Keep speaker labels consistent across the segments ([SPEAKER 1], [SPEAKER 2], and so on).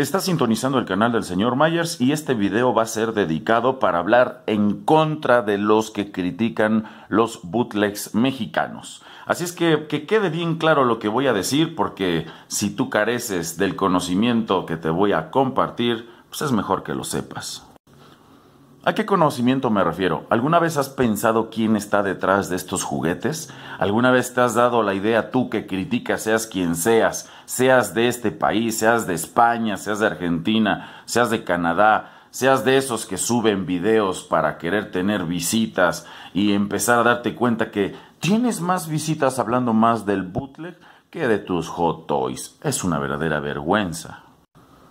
[SPEAKER 1] Está sintonizando el canal del señor Myers y este video va a ser dedicado para hablar en contra de los que critican los bootlegs mexicanos. Así es que que quede bien claro lo que voy a decir porque si tú careces del conocimiento que te voy a compartir, pues es mejor que lo sepas. ¿A qué conocimiento me refiero? ¿Alguna vez has pensado quién está detrás de estos juguetes? ¿Alguna vez te has dado la idea tú que criticas, seas quien seas, seas de este país, seas de España, seas de Argentina, seas de Canadá, seas de esos que suben videos para querer tener visitas y empezar a darte cuenta que tienes más visitas hablando más del bootleg que de tus hot toys? Es una verdadera vergüenza.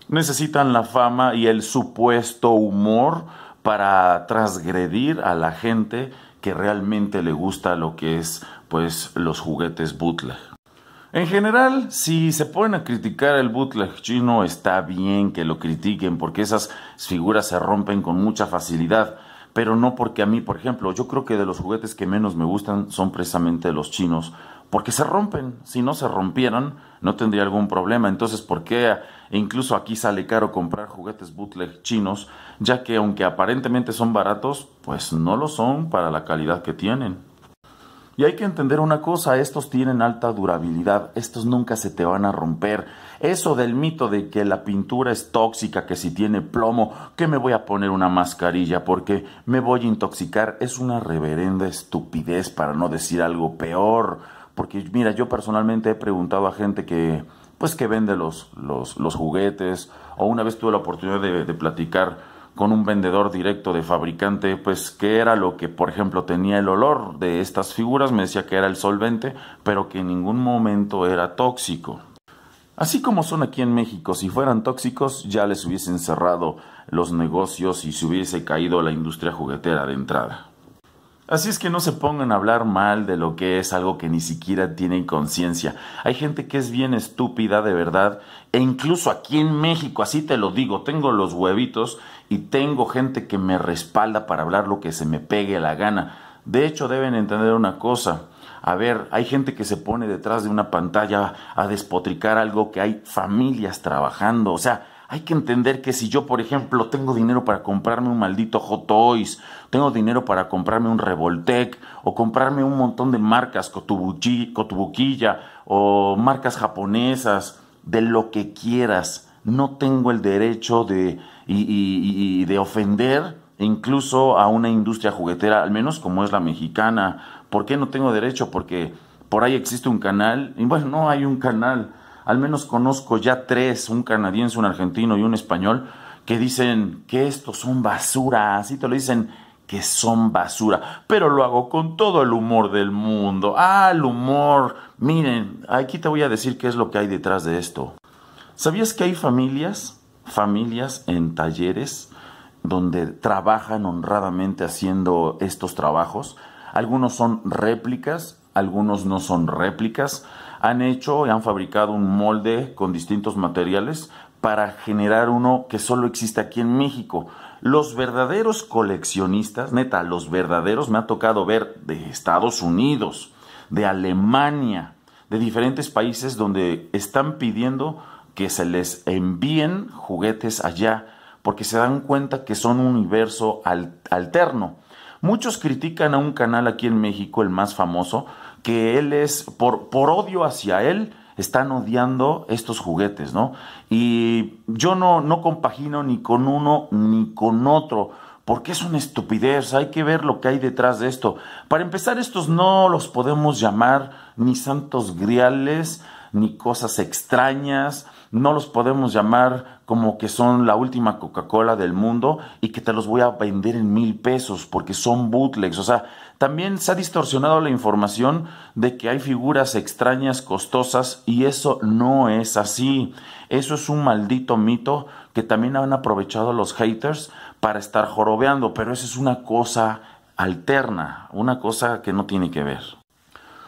[SPEAKER 1] Necesitan la fama y el supuesto humor para transgredir a la gente que realmente le gusta lo que es pues los juguetes bootleg. En general, si se ponen a criticar el bootleg chino, está bien que lo critiquen porque esas figuras se rompen con mucha facilidad, pero no porque a mí, por ejemplo, yo creo que de los juguetes que menos me gustan son precisamente los chinos, porque se rompen. Si no se rompieran, no tendría algún problema. Entonces, ¿por qué incluso aquí sale caro comprar juguetes bootleg chinos? Ya que aunque aparentemente son baratos, pues no lo son para la calidad que tienen. Y hay que entender una cosa, estos tienen alta durabilidad, estos nunca se te van a romper. Eso del mito de que la pintura es tóxica, que si tiene plomo, que me voy a poner una mascarilla porque me voy a intoxicar, es una reverenda estupidez para no decir algo peor. Porque mira, yo personalmente he preguntado a gente que, pues que vende los, los, juguetes, o una vez tuve la oportunidad de, platicar con un vendedor directo de fabricante, pues qué era lo que, por ejemplo, tenía el olor de estas figuras, me decía que era el solvente, pero que en ningún momento era tóxico. Así como son aquí en México, si fueran tóxicos ya les hubiesen cerrado los negocios y se hubiese caído la industria juguetera de entrada. Así es que no se pongan a hablar mal de lo que es algo que ni siquiera tienen conciencia. Hay gente que es bien estúpida de verdad, e incluso aquí en México, así te lo digo, tengo los huevitos y tengo gente que me respalda para hablar lo que se me pegue la gana. De hecho, deben entender una cosa. A ver, hay gente que se pone detrás de una pantalla a despotricar algo que hay familias trabajando. O sea, hay que entender que si yo, por ejemplo, tengo dinero para comprarme un maldito Hot Toys, tengo dinero para comprarme un Revoltec o comprarme un montón de marcas Cotubuquilla o marcas japonesas, de lo que quieras, no tengo el derecho de, y de ofender incluso a una industria juguetera, al menos como es la mexicana. ¿Por qué no tengo derecho? Porque por ahí existe un canal, y bueno, no hay un canal, al menos conozco ya tres, un canadiense, un argentino y un español, que dicen que estos son basura, así te lo dicen que son basura, pero lo hago con todo el humor del mundo. Ah, el humor. Miren, aquí te voy a decir qué es lo que hay detrás de esto. ¿Sabías que hay familias, familias en talleres donde trabajan honradamente haciendo estos trabajos? Algunos son réplicas, algunos no son réplicas han hecho y han fabricado un molde con distintos materiales para generar uno que solo existe aquí en México. Los verdaderos coleccionistas, neta, los verdaderos me ha tocado ver de Estados Unidos, de Alemania, de diferentes países donde están pidiendo que se les envíen juguetes allá, porque se dan cuenta que son un universo alterno. Muchos critican a un canal aquí en México, el más famoso, que él es, por, por odio hacia él, están odiando estos juguetes, ¿no? Y yo no, no compagino ni con uno ni con otro porque es una estupidez, hay que ver lo que hay detrás de esto. Para empezar, estos no los podemos llamar ni santos griales, ni cosas extrañas, no los podemos llamar como que son la última Coca-Cola del mundo y que te los voy a vender en mil pesos porque son bootlegs. O sea, también se ha distorsionado la información de que hay figuras extrañas, costosas, y eso no es así. Eso es un maldito mito que también han aprovechado los haters para estar jorobeando, pero eso es una cosa alterna, una cosa que no tiene que ver.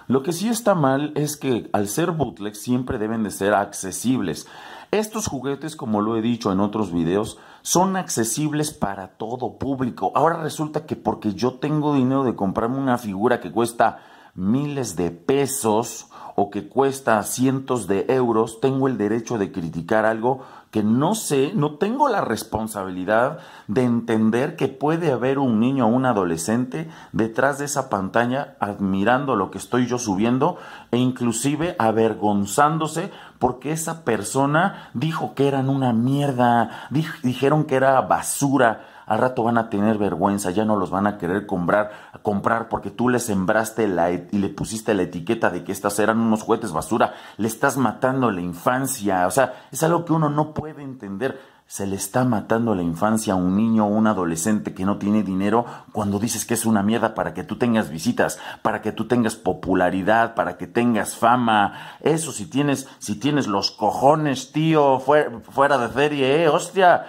[SPEAKER 1] Lo que sí está mal es que al ser bootlegs siempre deben de ser accesibles. Estos juguetes, como lo he dicho en otros videos, son accesibles para todo público. Ahora resulta que porque yo tengo dinero de comprarme una figura que cuesta miles de pesos o que cuesta cientos de euros, tengo el derecho de criticar algo que no sé, no tengo la responsabilidad de entender que puede haber un niño o un adolescente detrás de esa pantalla admirando lo que estoy yo subiendo e inclusive avergonzándose porque esa persona dijo que eran una mierda, dijeron que era basura. Al rato van a tener vergüenza, ya no los van a querer comprar, comprar porque tú le sembraste la y le pusiste la etiqueta de que estas eran unos juguetes basura. Le estás matando la infancia. O sea, es algo que uno no puede entender. Se le está matando la infancia a un niño o un adolescente que no tiene dinero cuando dices que es una mierda para que tú tengas visitas, para que tú tengas popularidad, para que tengas fama. Eso si tienes, si tienes los cojones, tío, fuera, de serie, eh, hostia.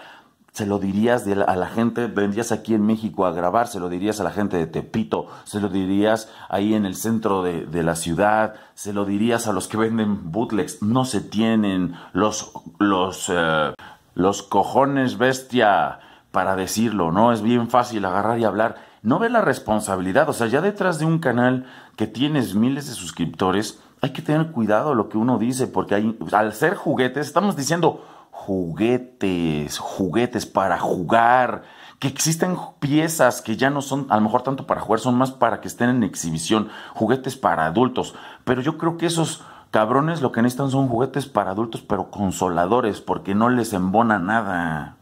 [SPEAKER 1] Se lo dirías a la gente, vendrías aquí en México a grabar, se lo dirías a la gente de Tepito, se lo dirías ahí en el centro de, la ciudad, se lo dirías a los que venden bootlegs. No se tienen los, los, eh, los cojones bestia para decirlo, ¿no? Es bien fácil agarrar y hablar. No ve la responsabilidad, o sea, ya detrás de un canal que tienes miles de suscriptores, hay que tener cuidado lo que uno dice, porque hay, al ser juguetes, estamos diciendo juguetes, juguetes para jugar, que existen piezas que ya no son a lo mejor tanto para jugar, son más para que estén en exhibición, juguetes para adultos, pero yo creo que esos cabrones lo que necesitan son juguetes para adultos, pero consoladores, porque no les embona nada.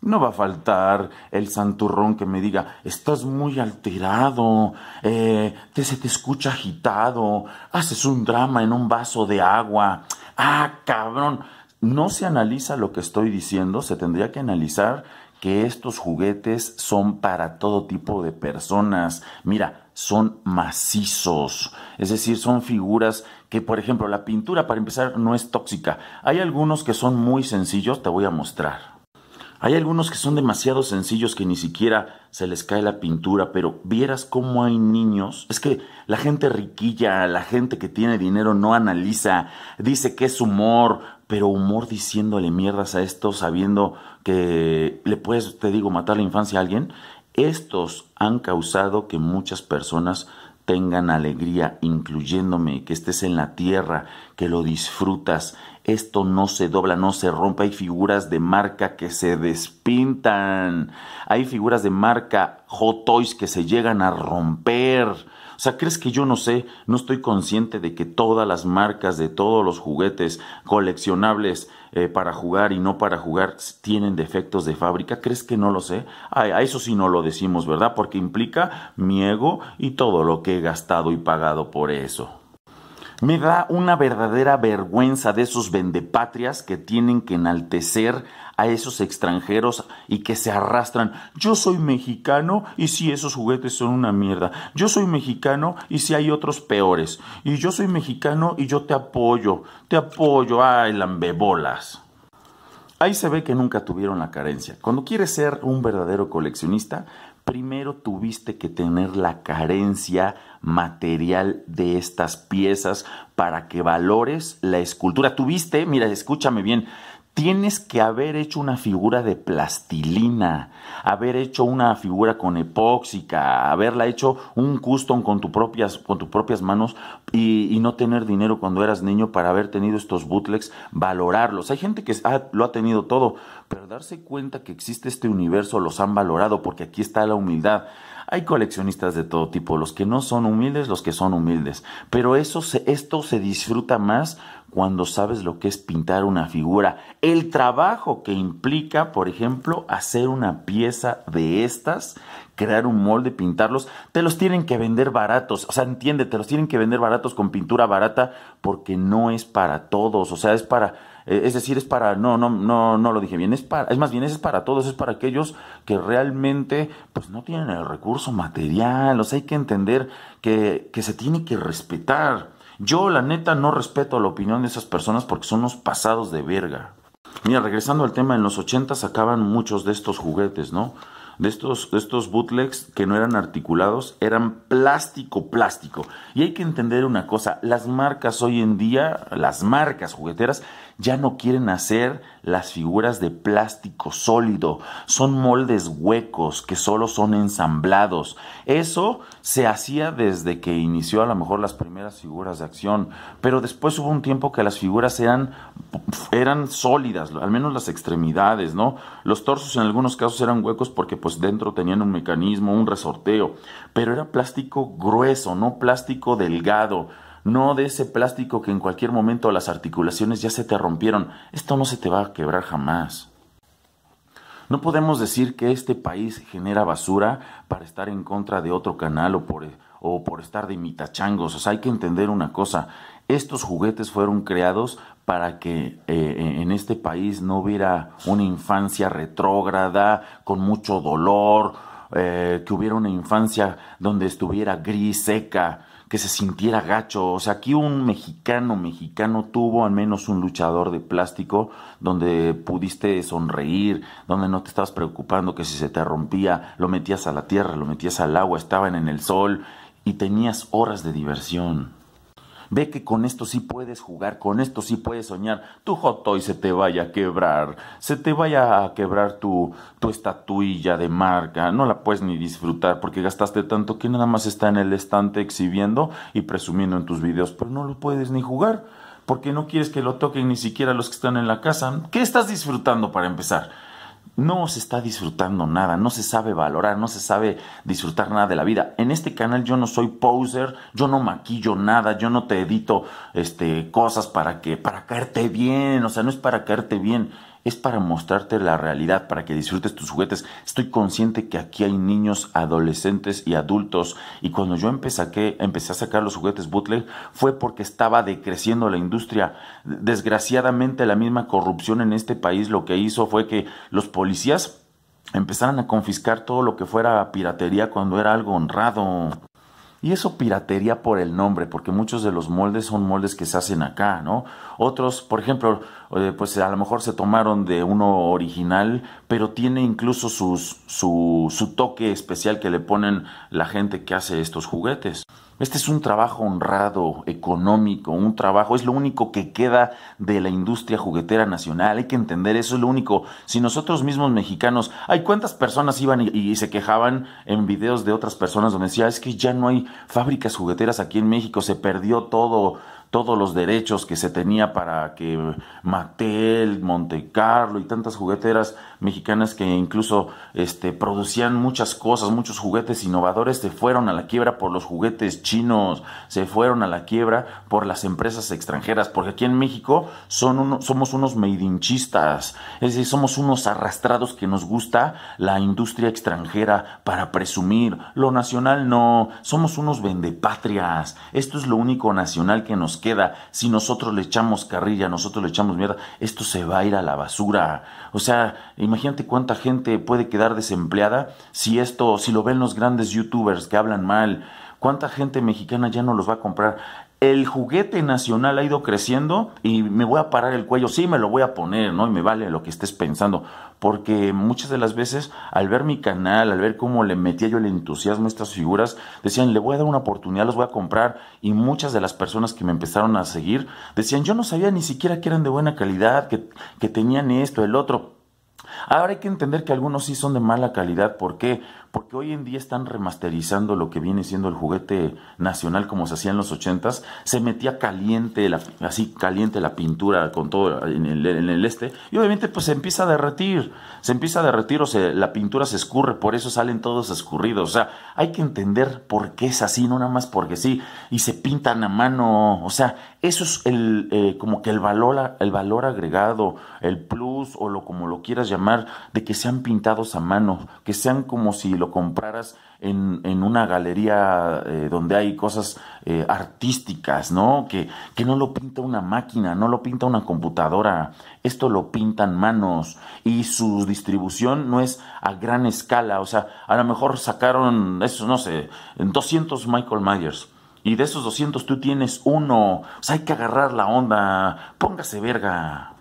[SPEAKER 1] No va a faltar el santurrón que me diga, estás muy alterado, eh, se te escucha agitado, haces un drama en un vaso de agua. Ah, cabrón, no se analiza lo que estoy diciendo, se tendría que analizar que estos juguetes son para todo tipo de personas. Mira, son macizos, es decir, son figuras que por ejemplo la pintura para empezar no es tóxica. Hay algunos que son muy sencillos, te voy a mostrar. Hay algunos que son demasiado sencillos que ni siquiera se les cae la pintura, pero vieras cómo hay niños. Es que la gente riquilla, la gente que tiene dinero no analiza, dice que es humor, pero humor diciéndole mierdas a esto, sabiendo que le puedes, te digo, matar la infancia a alguien. Estos han causado que muchas personas tengan alegría, incluyéndome, que estés en la tierra, que lo disfrutas. Esto no se dobla, no se rompe. Hay figuras de marca que se despintan. Hay figuras de marca Hot Toys que se llegan a romper. O sea, ¿crees que yo no sé? No estoy consciente de que todas las marcas de todos los juguetes coleccionables eh, para jugar y no para jugar tienen defectos de fábrica? ¿Crees que no lo sé? a eso sí no lo decimos, ¿verdad? Porque implica mi ego y todo lo que he gastado y pagado por eso. Me da una verdadera vergüenza de esos vendepatrias que tienen que enaltecer a esos extranjeros y que se arrastran. Yo soy mexicano y si esos juguetes son una mierda. Yo soy mexicano y si hay otros peores. Y yo soy mexicano y yo te apoyo. Te apoyo. Ay, lambebolas. Ahí se ve que nunca tuvieron la carencia. Cuando quieres ser un verdadero coleccionista, primero tuviste que tener la carencia material de estas piezas para que valores la escultura. Tuviste, mira, escúchame bien, Tienes que haber hecho una figura de plastilina, haber hecho una figura con epóxica, haberla hecho un custom con, propias, con tus propias manos y, no tener dinero cuando eras niño para haber tenido estos bootlegs, valorarlos. Hay gente que lo ha tenido todo, pero darse cuenta que existe este universo los han valorado porque aquí está la humildad. Hay coleccionistas de todo tipo, los que no son humildes, los que son humildes. Pero eso esto se disfruta más cuando sabes lo que es pintar una figura, el trabajo que implica, por ejemplo, hacer una pieza de estas, crear un molde, pintarlos, te los tienen que vender baratos, o sea, entiende, te los tienen que vender baratos con pintura barata porque no es para todos, o sea, es para e, es decir, es para, no, no, no, no lo dije bien, es para, es más bien, es para todos, es para aquellos que realmente, pues no tienen el recurso material, o sea, hay que entender que, que se tiene que respetar. Yo, la neta, no respeto la opinión de esas personas porque son unos pasados de verga. Mira, regresando al tema, en los 80 sacaban muchos de estos juguetes, ¿no? De estos, de estos bootlegs que no eran articulados, eran plástico, plástico. Y hay que entender una cosa, las marcas hoy en día, las marcas jugueteras, ya no quieren hacer las figuras de plástico sólido, son moldes huecos que solo son ensamblados. Eso se hacía desde que inició a lo mejor las primeras figuras de acción, pero después hubo un tiempo que las figuras eran, eran sólidas, al menos las extremidades, ¿no? Los torsos en algunos casos eran huecos porque pues dentro tenían un mecanismo, un resorteo, pero era plástico grueso, no plástico delgado no de ese plástico que en cualquier momento las articulaciones ya se te rompieron. Esto no se te va a quebrar jamás. No podemos decir que este país genera basura para estar en contra de otro canal o por, estar de mitachangos. hay que entender una cosa. Estos juguetes fueron creados para que eh, eh, en este país no hubiera una infancia retrógrada, con mucho dolor, eh, que hubiera una infancia donde estuviera gris, seca, que se sintiera gacho. O sea, aquí un mexicano, mexicano tuvo al menos un luchador de plástico donde pudiste sonreír, donde no te estabas preocupando que si se te rompía, lo metías a la tierra, lo metías al agua, estaban en el sol y tenías horas de diversión. Ve que con esto sí puedes jugar, con esto sí puedes soñar. Tu hot toy se te vaya a quebrar, se te vaya a quebrar tu, tu estatuilla de marca. No la puedes ni disfrutar porque gastaste tanto que nada más está en el estante exhibiendo y presumiendo en tus videos, pero no lo puedes ni jugar porque no quieres que lo toquen ni siquiera los que están en la casa. ¿Qué estás disfrutando para empezar? no se está disfrutando nada, no se sabe valorar, no se sabe disfrutar nada de la vida. En este canal yo no soy poser, yo no maquillo nada, yo no te edito este, cosas para que para caerte bien, o sea, no es para caerte bien, es para mostrarte la realidad, para que disfrutes tus juguetes. Estoy consciente que aquí hay niños, adolescentes y adultos. Y cuando yo empecé a, sacar los juguetes bootleg fue porque estaba decreciendo la industria. Desgraciadamente la misma corrupción en este país lo que hizo fue que los policías empezaran a confiscar todo lo que fuera piratería cuando era algo honrado. Y eso piratería por el nombre, porque muchos de los moldes son moldes que se hacen acá, ¿no? Otros, por ejemplo, eh, pues a lo mejor se tomaron de uno original, pero tiene incluso su, su toque especial que le ponen la gente que hace estos juguetes. Este es un trabajo honrado, económico, un trabajo, es lo único que queda de la industria juguetera nacional, hay que entender eso, es lo único. Si nosotros mismos mexicanos, hay cuántas personas iban y, y se quejaban en videos de otras personas donde decía, es que ya no hay fábricas jugueteras aquí en México, se perdió todo, todos los derechos que se tenía para que Mattel, Monte Carlo y tantas jugueteras mexicanas que incluso este, producían muchas cosas, muchos juguetes innovadores, se fueron a la quiebra por los juguetes chinos, se fueron a la quiebra por las empresas extranjeras, porque aquí en México son somos unos meidinchistas, es decir, somos unos arrastrados que nos gusta la industria extranjera para presumir, lo nacional no, somos unos vendepatrias, esto es lo único nacional que nos queda, si nosotros le echamos carrilla, nosotros le echamos mierda, esto se va a ir a la basura. O sea, imagínate cuánta gente puede quedar desempleada si esto, si lo ven los grandes youtubers que hablan mal. ¿Cuánta gente mexicana ya no los va a comprar? el juguete nacional ha ido creciendo y me voy a parar el cuello, sí, me lo voy a poner, ¿no? Y me vale lo que estés pensando, porque muchas de las veces al ver mi canal, al ver cómo le metía yo el entusiasmo a estas figuras, decían, le voy a dar una oportunidad, los voy a comprar, y muchas de las personas que me empezaron a seguir decían, yo no sabía ni siquiera que eran de buena calidad, que, que tenían esto, el otro. Ahora hay que entender que algunos sí son de mala calidad, ¿por qué? porque hoy en día están remasterizando lo que viene siendo el juguete nacional como se hacía en los 80 se metía caliente, la, así caliente la pintura con todo en el, este, y obviamente pues se empieza a derretir, se empieza a derretir o se, la pintura se escurre, por eso salen todos escurridos, o sea, hay que entender por qué es así, no nada más porque sí, y se pintan a mano, o sea, eso es el, eh, como que el valor, el valor agregado, el plus o lo como lo quieras llamar, de que sean pintados a mano, que sean como si lo compraras en, una galería eh, donde hay cosas eh, artísticas, ¿no? Que, que no lo pinta una máquina, no lo pinta una computadora, esto lo pintan manos y su distribución no es a gran escala, o sea, a lo mejor sacaron, eso, no sé, 200 Michael Myers. Y de esos 200 tú tienes uno. O sea, hay que agarrar la onda. Póngase verga.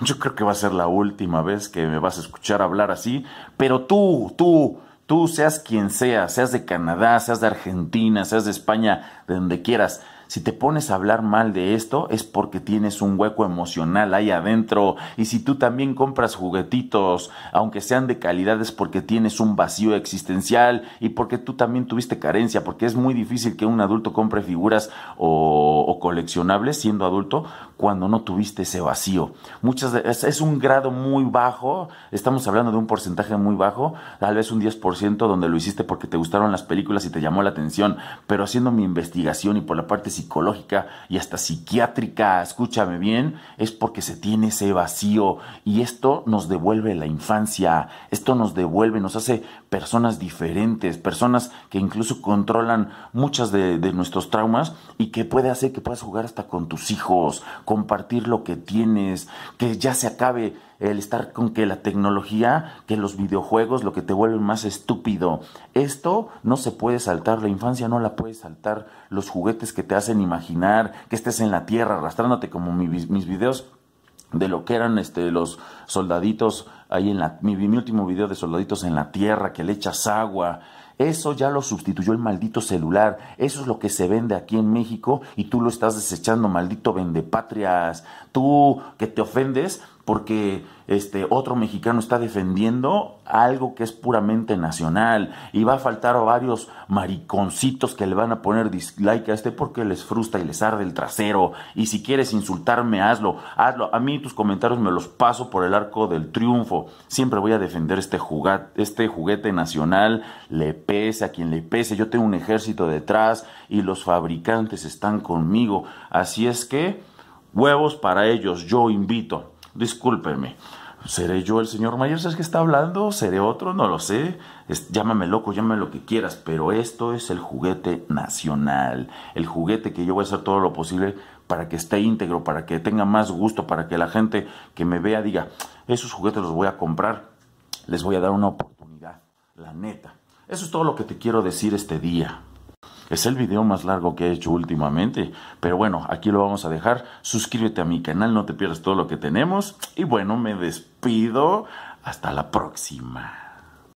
[SPEAKER 1] Yo creo que va a ser la última vez que me vas a escuchar hablar así, pero tú, tú, tú seas quien seas, seas de Canadá, seas de Argentina, seas de España, de donde quieras, si te pones a hablar mal de esto es porque tienes un hueco emocional ahí adentro. Y si tú también compras juguetitos, aunque sean de calidad, es porque tienes un vacío existencial y porque tú también tuviste carencia, porque es muy difícil que un adulto compre figuras o, coleccionables siendo adulto cuando no tuviste ese vacío. Muchas es, un grado muy bajo, estamos hablando de un porcentaje muy bajo, tal vez un 10% donde lo hiciste porque te gustaron las películas y te llamó la atención, pero haciendo mi investigación y por la parte psicológica y hasta psiquiátrica, escúchame bien, es porque se tiene ese vacío y esto nos devuelve la infancia, esto nos devuelve, nos hace personas diferentes, personas que incluso controlan muchas de, nuestros traumas y que puede hacer que puedas jugar hasta con tus hijos, compartir lo que tienes, que ya se acabe el estar con que la tecnología, que los videojuegos, lo que te vuelven más estúpido. Esto no se puede saltar, la infancia no la puede saltar, los juguetes que te hacen imaginar que estés en la tierra arrastrándote como mis videos de lo que eran este, los soldaditos ahí en la, mi, mi último video de soldaditos en la tierra, que le echas agua, eso ya lo sustituyó el maldito celular. Eso es lo que se vende aquí en México y tú lo estás desechando, maldito vendepatrias. Tú que te ofendes porque este otro mexicano está defendiendo algo que es puramente nacional y va a faltar a varios mariconcitos que le van a poner dislike a este porque les frustra y les arde el trasero y si quieres insultarme hazlo, hazlo. A mí tus comentarios me los paso por el arco del triunfo. Siempre voy a defender este este juguete nacional, le pese a quien le pese. Yo tengo un ejército detrás y los fabricantes están conmigo, así es que huevos para ellos yo invito discúlpeme. ¿Seré yo el señor Mayer ¿Es que está hablando? ¿Seré otro? No lo sé. llámame loco, llámame lo que quieras, pero esto es el juguete nacional. El juguete que yo voy a hacer todo lo posible para que esté íntegro, para que tenga más gusto, para que la gente que me vea diga, esos juguetes los voy a comprar, les voy a dar una oportunidad, la neta. Eso es todo lo que te quiero decir este día. Es el video más largo que he hecho últimamente. Pero bueno, aquí lo vamos a dejar. Suscríbete a mi canal, no te pierdas todo lo que tenemos. Y bueno, me despido. Hasta la próxima.